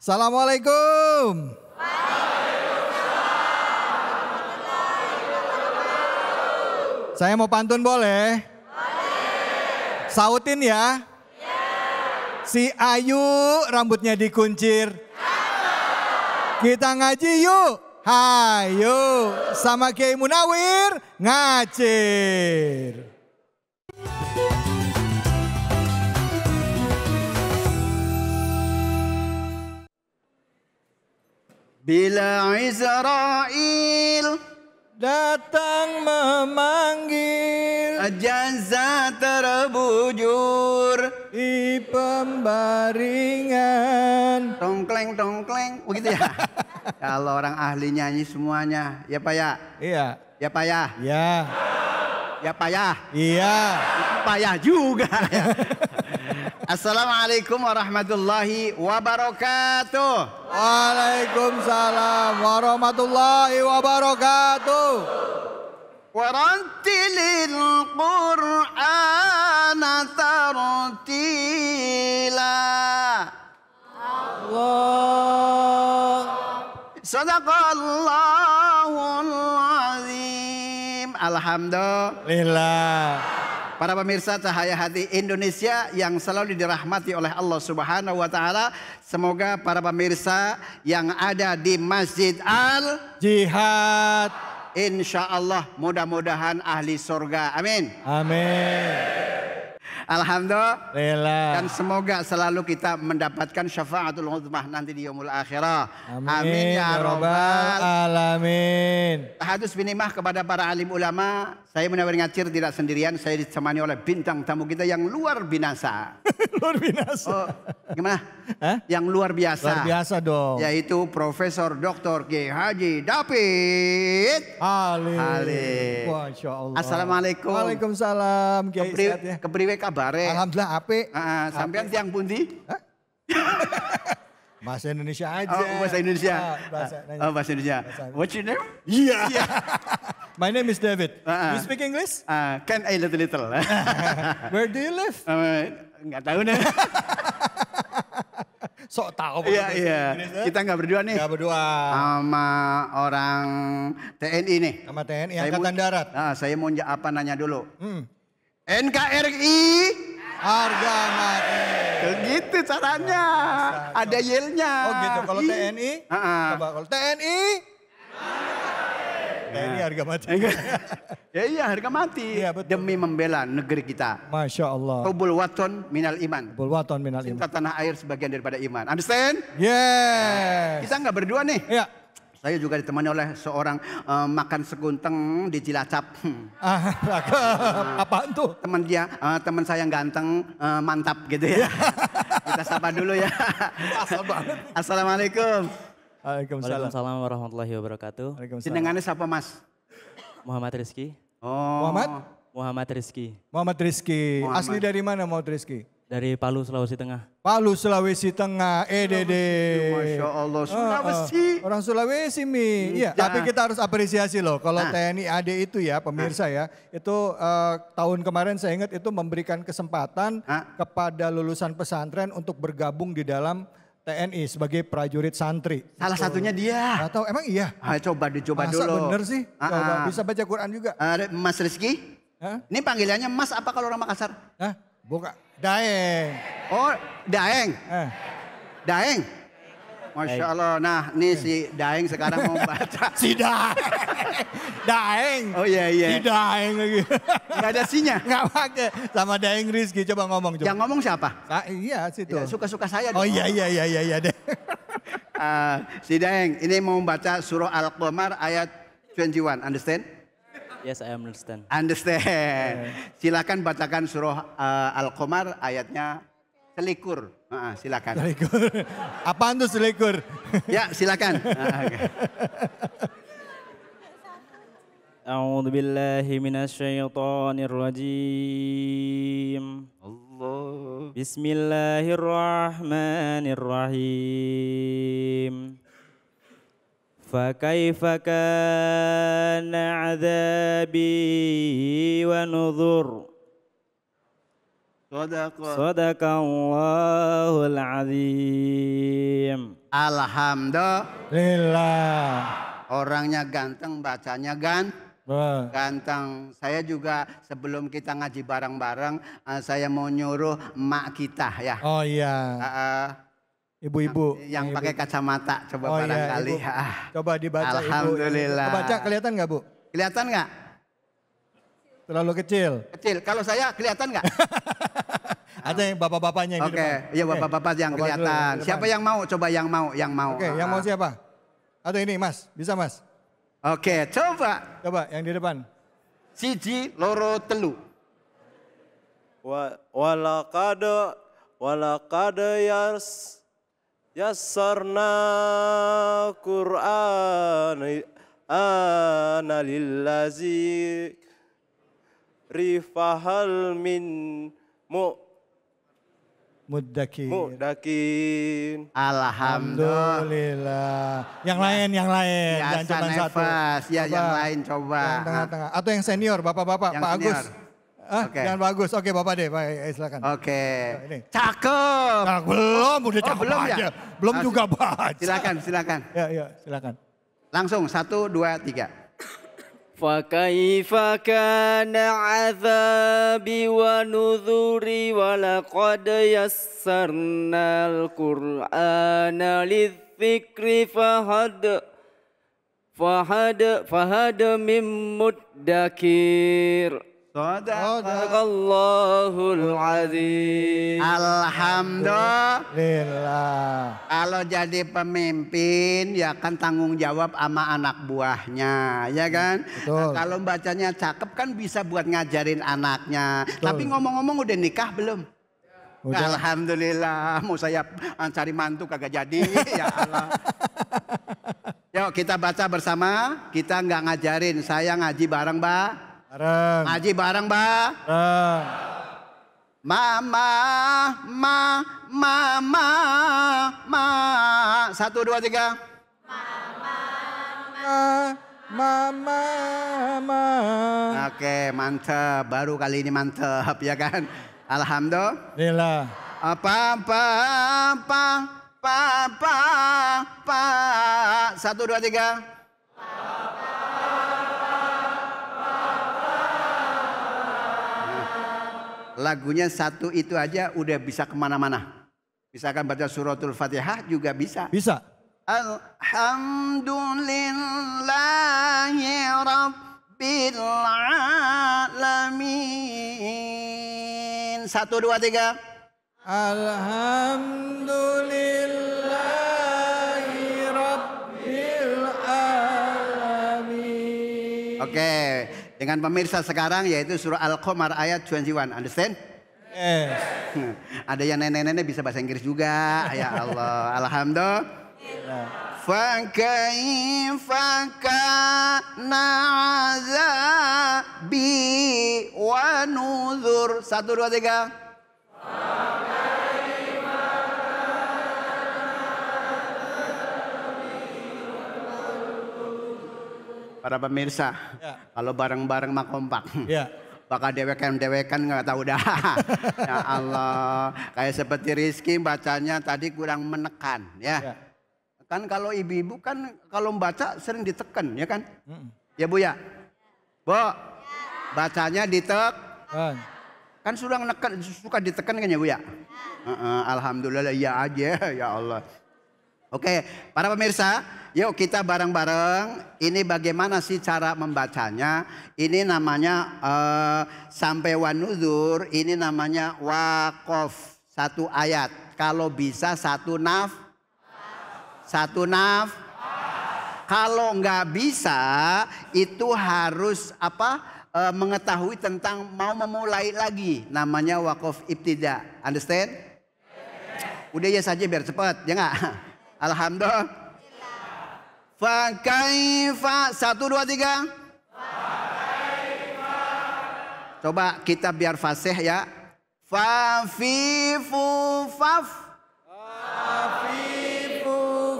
Assalamualaikum. Saya mau pantun boleh? Boleh. Sautin ya. Iya. Si Ayu rambutnya dikuncir. Iya. Kita ngaji yuk. Hayu sama Kiai Munawir ngacir. Bila Israel datang memanggil jasad terbujur di pembaringan Tongkleng, tongkleng, begitu ya? Kalau orang ahli nyanyi semuanya, ya Pak ya? Iya. Ya Pak ya? Iya. Ya Pak ya? Iya. Payah juga. Assalamualaikum warahmatullahi wabarakatuh. Waalaikumsalam warahmatullahi wabarakatuh. Warantilil Qur'an tartila. Allah. Sadaqallahul azim. Alhamdulillah. Para pemirsa Cahaya Hati Indonesia yang selalu dirahmati oleh Allah Subhanahu wa taala, semoga para pemirsa yang ada di Masjid Al Jihad Insya Allah mudah-mudahan ahli surga. Amin. Amin. Alhamdulillah. Dan semoga selalu kita mendapatkan syafaatul uzmah nanti di yaumul akhirah. Amin, Amin ya, ya rabbal alamin. Tahadus binimah kepada para alim ulama, saya menawar ngacir tidak sendirian, saya ditemani oleh bintang tamu kita yang luar binasa. luar binasa. Oh, gimana? yang luar biasa. Luar biasa dong. Yaitu Profesor Dr. G. Haji David Ali. Ali. Masya Allah. Assalamualaikum. Waalaikumsalam. Kiai Kepri, ya. Kepriwe kabare. Alhamdulillah ape. Uh, sampean tiang pundi? Bahasa Indonesia oh, aja. Oh, bahasa Indonesia. Ah, bahasa, ah, oh, bahasa Indonesia. What's your name? Iya. Yeah. yeah. My name is David. Uh, uh. You speak English? Uh, can I little little? Where do you live? Uh, enggak tahu nih sok tahu. Iya, iya. Eh? Kita nggak berdua nih. Nggak berdua. Sama orang TNI nih. Sama TNI saya Angkatan Darat. Nah, saya mau apa nanya dulu. Hmm. NKRI harga mati. Begitu caranya. Ada yelnya. Oh gitu. Kalau TNI? Uh -uh. Coba kalau TNI? Ya. Ini harga mati. Iya. ya iya harga mati ya, demi membela negeri kita. Masya Allah. Hubul waton minal iman. Hubul waton minal iman. Cinta tanah air sebagian daripada iman. Understand? Yes. Nah, kita nggak berdua nih. Iya. Saya juga ditemani oleh seorang uh, makan segunteng di Cilacap. Ah, uh, apaan tuh? Teman dia, uh, teman saya yang ganteng, uh, mantap gitu ya. Iya. Kita sapa dulu ya. Assalamualaikum. Waalaikumsalam. Waalaikumsalam warahmatullahi wabarakatuh. Jenengane siapa Mas? Muhammad Rizki. Oh. Muhammad? Muhammad Rizki. Muhammad Rizki. Muhammad. Asli dari mana Muhammad Rizki? Dari Palu, Sulawesi Tengah. Palu, Sulawesi Tengah. Eh, Dede. Masya Allah, oh, oh. Sulawesi. Uh, uh, orang Sulawesi, Mi. Iya, iya, tapi kita harus apresiasi loh. Kalau nah. TNI AD itu ya, pemirsa nah. ya. Itu uh, tahun kemarin saya ingat itu memberikan kesempatan nah. kepada lulusan pesantren untuk bergabung di dalam TNI sebagai prajurit santri. Salah Betul. satunya dia. Atau emang iya? Ah, coba dicoba Masa dulu. bener sih? Ah, coba ah. bisa baca Quran juga. Ah, Mas Rizky? Hah? Ini panggilannya Mas apa kalau orang Makassar? Hah? Buka. Daeng. Oh, Daeng. Eh. Daeng. Masya Allah. Nah, ini iya. si Daeng sekarang mau baca. si Daeng. Daeng. Oh iya, iya. Si Daeng lagi. Gak ada sinya. Gak pakai. Sama Daeng Rizky. Coba ngomong. Coba. Yang ngomong siapa? Ah, iya, situ. suka iya, Suka-suka saya. Oh iya, iya, iya, iya. iya deh. uh, si Daeng, ini mau baca surah Al-Qamar ayat 21. Understand? Yes, I understand. Understand. Yeah. Silakan bacakan surah uh, Al-Qamar ayatnya Selikur. Uh, silakan. Selikur. Apaan tuh selikur? ya, silakan. A'udzu billahi minasyaitonir rajim. Allah. Bismillahirrahmanirrahim. فكيف كان عذابي ونذر Allahul azim. Alhamdulillah. Orangnya ganteng, bacanya gan. Ganteng. Saya juga sebelum kita ngaji bareng-bareng, eh, saya mau nyuruh mak kita ya. Oh iya. ibu eh, Ibu-ibu yang, ibu. pakai kacamata coba oh, iya, barangkali. Iya, ibu. Ah. Coba dibaca Alhamdulillah. Ibu. Baca kelihatan nggak Bu? Kelihatan nggak? Terlalu kecil. Kecil. Kalau saya kelihatan nggak? Ada yang bapak-bapaknya yang Oke, iya bapak-bapak yang bapak kelihatan. siapa yang mau? Coba yang mau, yang mau. Oke, okay, yang mau siapa? Ada ini Mas, bisa Mas? Oke, okay, coba. Coba yang di depan. Siji loro telu. Wa, walakada walakada yas yasarna Qur'an ana rifahal min mu Mudakin. Mudakin. Alhamdulillah. Yang ya. lain, yang lain. Ya, Jangan cuma satu. Ya, coba. yang lain coba. Yang tengah-tengah. Atau yang senior, bapak-bapak, Pak Agus. Ah, okay. yang bagus. Oke, Bapak deh, Pak, ya, silakan. Oke. Okay. Ini. Cakep. Nah, belum, udah oh, cakep oh, belum ya? aja. Ya? Belum oh, juga baca. Silakan, silakan. Ya, ya, silakan. Langsung satu, dua, tiga. فكيف كان عذابي ونذري ولقد يسرنا القرآن للذكر فهد فهد فهد من مدكر Sadaqallahul azim. Alhamdulillah. Kalau jadi pemimpin ya kan tanggung jawab sama anak buahnya, ya kan? Hmm, nah, kalau bacanya cakep kan bisa buat ngajarin anaknya. Betul. Tapi ngomong-ngomong udah nikah belum? Udah. Alhamdulillah, mau saya ah, cari mantu kagak jadi, ya Allah. Yuk kita baca bersama, kita nggak ngajarin, saya ngaji bareng, Mbak. Bareng. Ngaji bareng, Mbak. Bareng. Mama, ma, ma, ma, ma. Satu, dua, tiga. Mama, mama, mama. mama. Oke, mantap. Baru kali ini mantap, ya kan? Alhamdulillah. Apa, apa, apa, apa, apa. Satu, dua, tiga. lagunya satu itu aja udah bisa kemana-mana. Misalkan baca suratul fatihah juga bisa. Bisa. Alhamdulillahi Rabbil Alamin. Satu, dua, tiga. Alhamdulillahi Rabbil Alamin. Oke. Okay dengan pemirsa sekarang yaitu surah Al-Qamar ayat 21. Understand? Yes. Ada yang nenek-nenek bisa bahasa Inggris juga. ya Allah. Alhamdulillah. wa Satu, dua, tiga. para pemirsa. Ya. Kalau bareng-bareng mah kompak. Ya. Bakal dewekan-dewekan nggak tahu dah. ya Allah, kayak seperti Rizky bacanya tadi kurang menekan ya. ya. Kan kalau ibu-ibu kan kalau baca sering ditekan ya kan? Mm. Ya Bu ya. Bu, ya. bacanya ditek. Kan. Kan sudah neken, suka ditekan kan ya Bu ya? ya. Uh -uh, Alhamdulillah ya aja ya Allah. Oke, para pemirsa, yuk kita bareng-bareng. Ini bagaimana sih cara membacanya? Ini namanya uh, sampai wanuzur, ini namanya wakof satu ayat. Kalau bisa satu naf, satu naf. Kalau nggak bisa, itu harus apa? Uh, mengetahui tentang mau memulai lagi. Namanya wakof ibtida. Understand? Udah ya saja biar cepat, ya nggak? Alhamdulillah. Fa satu dua tiga. Coba kita biar fasih ya. Fafifu faf. Fafifu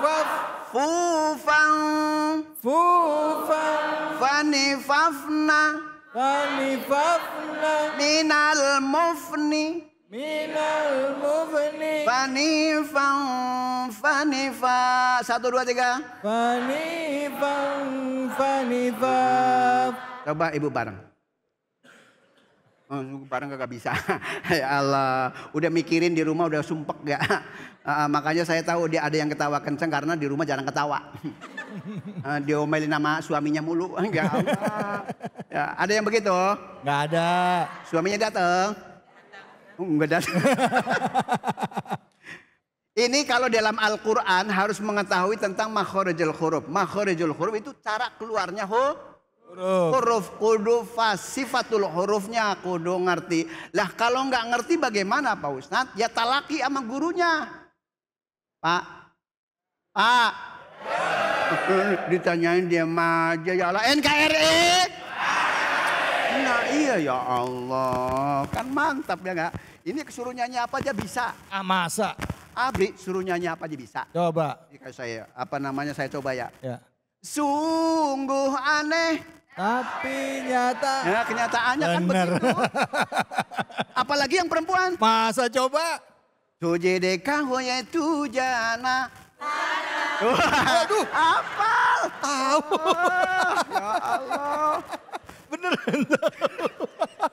faf. Fufang fufang. Fani fafna. Fani fafna. Minal mufni. Minal mufni. Fani fan fani Satu dua tiga. Fani fan fani Coba ibu bareng. Oh, bareng gak bisa. ya Allah, udah mikirin di rumah udah sumpek gak? Uh, makanya saya tahu dia ada yang ketawa kenceng karena di rumah jarang ketawa. uh, ah, omelin nama suaminya mulu. enggak Allah. Ya, ada yang begitu? Gak ada. Suaminya dateng. Enggak oh, datang. Ini kalau dalam Al-Quran harus mengetahui tentang makhorejul huruf. Makhorejul huruf itu cara keluarnya hu huruf. huruf kudu sifatul hurufnya kudu ngerti. Lah kalau nggak ngerti bagaimana Pak Ustad? Ya talaki sama gurunya. Pak. Pak. Ditanyain dia majalah ya Allah NKRI. E. Iya ya Allah, kan mantap ya nggak? Ini kesuruh nyanyi apa aja bisa. Ah masa? Abri suruh nyanyi apa aja bisa. Coba. Ini saya, apa namanya saya coba ya. ya. Sungguh aneh. Tapi nyata. Ya, kenyataannya kan Bener. kan begitu. Apalagi yang perempuan. Masa coba? Tuji deka hoye tujana. Aduh. Apal. ya Allah beneran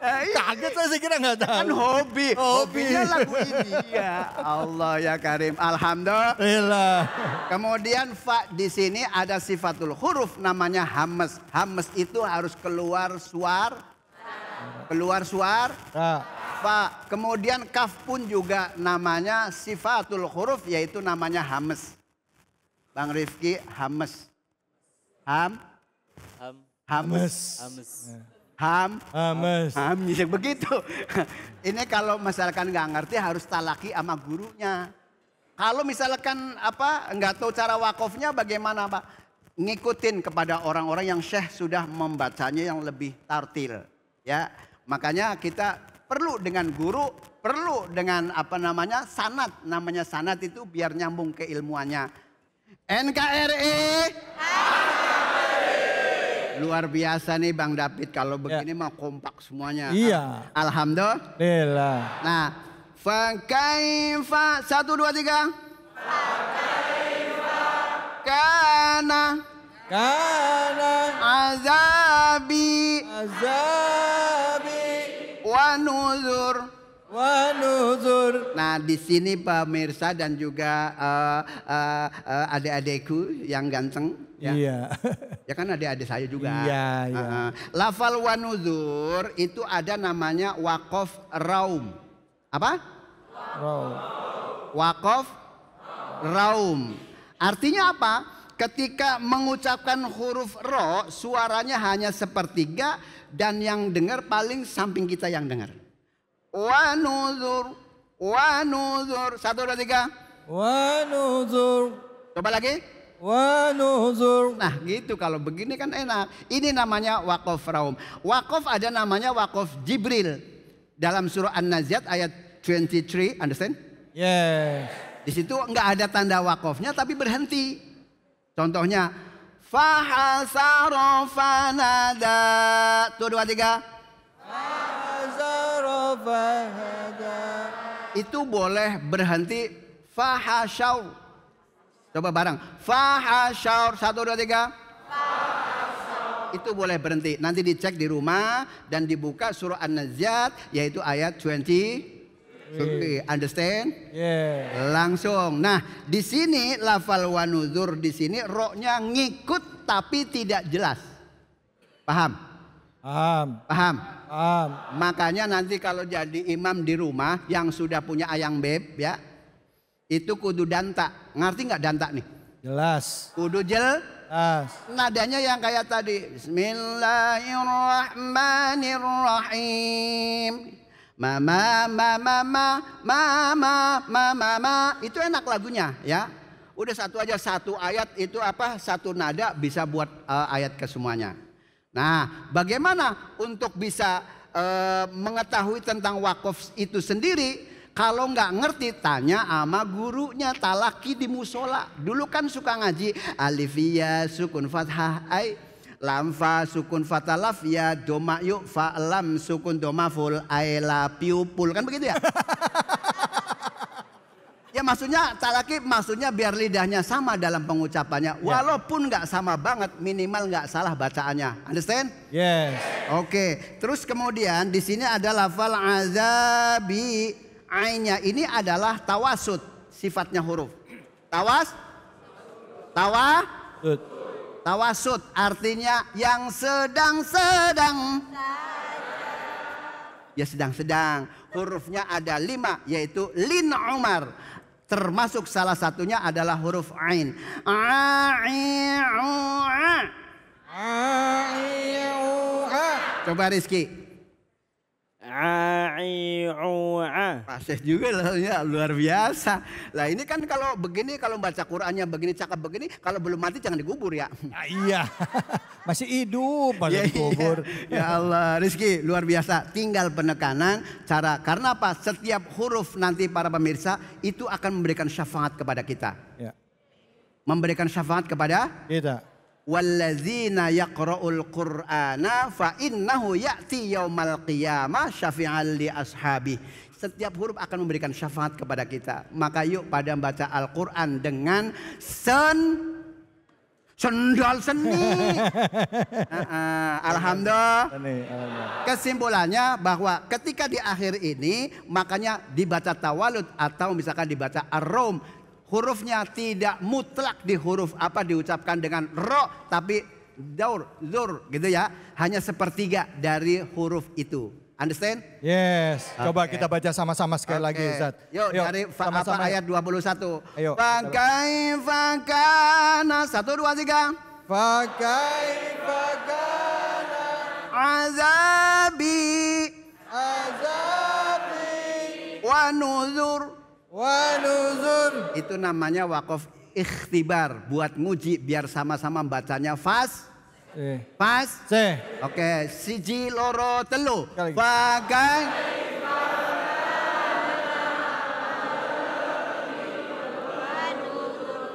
eh, iya. Kaget saya sih kira nggak tahu. Kan hobi. hobi. Hobinya lagu ini. Ya Allah ya Karim. Alhamdulillah. Kemudian fa di sini ada sifatul huruf namanya hames. Hames itu harus keluar suar. Keluar suar. Ya. Fa. Kemudian kaf pun juga namanya sifatul huruf yaitu namanya hames. Bang Rifki hames. Ham. Hames. Hames. Ham. Hames. Ham. Ya, begitu. Ini kalau misalkan nggak ngerti harus talaki sama gurunya. Kalau misalkan apa nggak tahu cara wakofnya bagaimana Pak? Ngikutin kepada orang-orang yang syekh sudah membacanya yang lebih tartil. Ya, makanya kita perlu dengan guru, perlu dengan apa namanya sanat. Namanya sanat itu biar nyambung keilmuannya. NKRI. E. Luar biasa nih Bang David kalau ya. begini ya. mah kompak semuanya. Iya. Alhamdulillah. Nah, fakaifa satu dua tiga. Fakaifa kana kana azabi azabi wa nuzur Nah, di sini pemirsa dan juga uh, uh, uh, adik-adikku yang ganteng. Ya. Iya. ya kan adik-adik saya juga. Iya, iya. uh. Lafal wanuzur itu ada namanya wakof raum. Apa? Raum. Wakof raum. Artinya apa? Ketika mengucapkan huruf ro, suaranya hanya sepertiga dan yang dengar paling samping kita yang dengar. Wanuzur Wa nuzur. Satu, dua, tiga. Wa nuzur. Coba lagi. Wa nuzur. Nah gitu kalau begini kan enak. Ini namanya wakaf raum. Wakaf ada namanya wakaf Jibril. Dalam surah An-Naziat ayat 23. Understand? Yes. Di situ enggak ada tanda wakofnya tapi berhenti. Contohnya. Fahasaro fanada. Tuh dua tiga. Fahasaro itu boleh berhenti fahasyaur. Coba barang. Fahasyaur. Satu, dua, tiga. Itu boleh berhenti. Nanti dicek di rumah dan dibuka surah An-Naziat yaitu ayat 20. Iya. Okay, understand? Yeah. Langsung. Nah, di sini lafal wanuzur di sini roknya ngikut tapi tidak jelas. Paham? Paham. Paham? Paham. Makanya nanti kalau jadi imam di rumah yang sudah punya ayang beb ya. Itu kudu danta. Ngerti nggak danta nih? Jelas. Kudu jel. Jelas. Nadanya yang kayak tadi. Bismillahirrahmanirrahim. Mama, mama, mama, mama, mama, mama. Itu enak lagunya ya. Udah satu aja satu ayat itu apa satu nada bisa buat uh, ayat ke semuanya. Nah, bagaimana untuk bisa e, mengetahui tentang wakaf itu sendiri? Kalau nggak ngerti, tanya sama gurunya talaki di musola. Dulu kan suka ngaji alifia, ya, sukun fathah, ai, Lamfa, sukun fatalaf ya doma yuk fa lam sukun doma full ai la piupul kan begitu ya? Ya maksudnya lagi maksudnya biar lidahnya sama dalam pengucapannya. Yeah. Walaupun nggak sama banget, minimal nggak salah bacaannya. Understand? Yes. Oke. Okay. Terus kemudian di sini ada lafal azabi ainnya. Ini adalah tawasud sifatnya huruf. Tawas tawa tawasud artinya yang sedang-sedang. Ya sedang-sedang hurufnya ada lima yaitu lin Umar Termasuk salah satunya adalah huruf ain. Coba Rizky. Wai'u'a. juga loh, ya luar biasa. Lah ini kan kalau begini, kalau baca Qurannya begini, cakap begini, kalau belum mati jangan dikubur ya. ya iya, masih hidup pas ya, iya. dikubur. Iya. Ya Allah, Rizki luar biasa. Tinggal penekanan, cara karena apa? Setiap huruf nanti para pemirsa itu akan memberikan syafaat kepada kita. Ya. Memberikan syafaat kepada kita walladzina yaqra'ul qur'ana fa innahu ya'ti yaumal qiyamah syafi'an li ashabi. Setiap huruf akan memberikan syafaat kepada kita. Maka yuk pada membaca Al-Qur'an dengan sen sendal seni. uh, uh, Alhamdulillah. Kesimpulannya bahwa ketika di akhir ini makanya dibaca tawalud atau misalkan dibaca ar-rum hurufnya tidak mutlak di huruf apa diucapkan dengan ro tapi daur zur gitu ya hanya sepertiga dari huruf itu understand yes okay. coba kita baca sama-sama sekali okay. lagi Ustaz yuk, yuk dari sama -sama. apa ayat 21 ayo bangkai fakana 1 2 3 fakai fakana azabi azabi wa nuzur Wanuzur. Itu namanya wakof ikhtibar buat nguji biar sama-sama bacanya fas. Eh. Pas. Oke, okay. siji loro telu. Bagai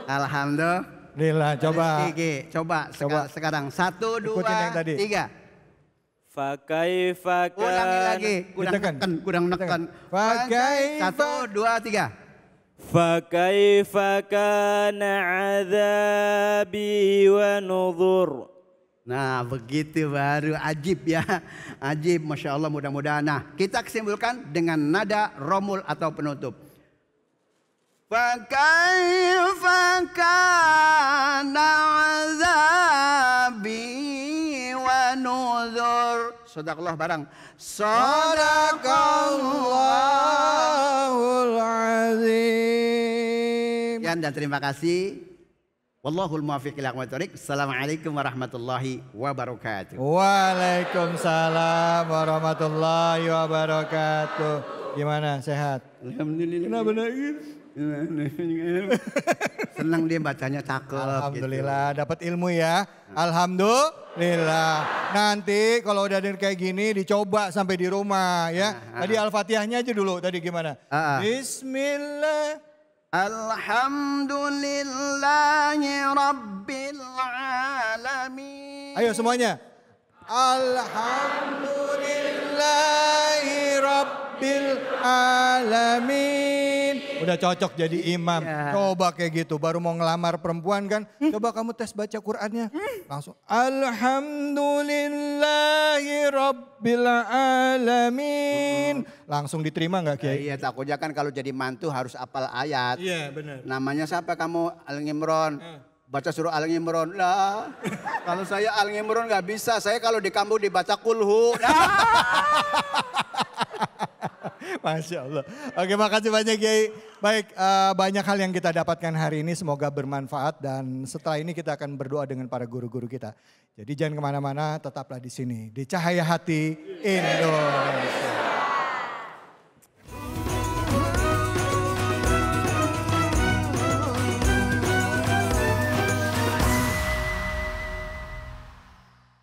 Alhamdulillah. Coba. Coba, coba. sekarang satu, dua, tiga. Fakai fakai Ulangi lagi. Kurang Ditekan. neken, kurang neken. Fakai Satu, dua, tiga. Fakai fakai azabi wa nuzur. Nah begitu baru ajib ya. Ajib Masya Allah mudah-mudahan. Nah kita kesimpulkan dengan nada romul atau penutup. Fakai Sodakallah barang. Sodakallahul azim. Ya, dan terima kasih. Wallahul muwafiq ila Assalamualaikum warahmatullahi wabarakatuh. Waalaikumsalam warahmatullahi wabarakatuh. Gimana sehat? Alhamdulillah. Kenapa nangis? Senang dia bacanya cakep. Gitu. Alhamdulillah gitu. dapat ilmu ya. Alhamdulillah. Nanti kalau udah ada kayak gini dicoba sampai di rumah ya. Tadi Al-Fatihahnya aja dulu tadi gimana? Bismillah. Alhamdulillahi Rabbil Alamin. Ayo semuanya. Alhamdulillah. Rabbil Alamin. Udah cocok jadi imam. Ya. Coba kayak gitu, baru mau ngelamar perempuan kan. Hmm? Coba kamu tes baca Qur'annya. Hmm? Langsung. Alhamdulillahi Rabbil Alamin. Hmm. Langsung diterima nggak kayak? iya, takutnya kan kalau jadi mantu harus apal ayat. Iya, benar. Namanya siapa kamu? Al-Imran. Eh baca suruh Al Imron lah. kalau saya Al nggak bisa, saya kalau di kampung dibaca kulhu. Nah. Masya Allah. Oke makasih banyak Kiai. Baik eh, banyak hal yang kita dapatkan hari ini semoga bermanfaat dan setelah ini kita akan berdoa dengan para guru-guru kita. Jadi jangan kemana-mana tetaplah di sini di Cahaya Hati Indonesia.